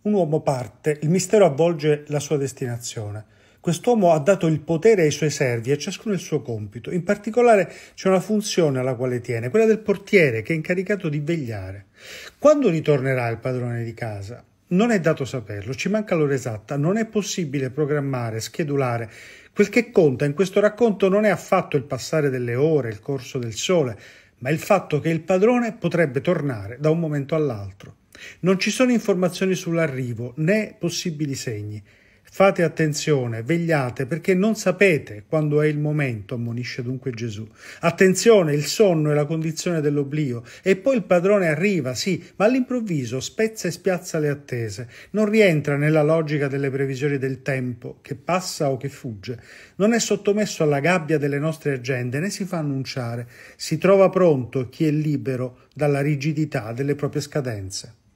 Un uomo parte, il mistero avvolge la sua destinazione. Quest'uomo ha dato il potere ai suoi servi e ciascuno il suo compito. In particolare c'è una funzione alla quale tiene, quella del portiere che è incaricato di vegliare. Quando ritornerà il padrone di casa? Non è dato saperlo, ci manca l'ora esatta, non è possibile programmare, schedulare. Quel che conta in questo racconto non è affatto il passare delle ore, il corso del sole, ma il fatto che il padrone potrebbe tornare da un momento all'altro. Non ci sono informazioni sull'arrivo né possibili segni. Fate attenzione, vegliate, perché non sapete quando è il momento, ammonisce dunque Gesù. Attenzione, il sonno è la condizione dell'oblio. E poi il padrone arriva, sì, ma all'improvviso spezza e spiazza le attese. Non rientra nella logica delle previsioni del tempo, che passa o che fugge. Non è sottomesso alla gabbia delle nostre agende, né si fa annunciare. Si trova pronto chi è libero dalla rigidità delle proprie scadenze.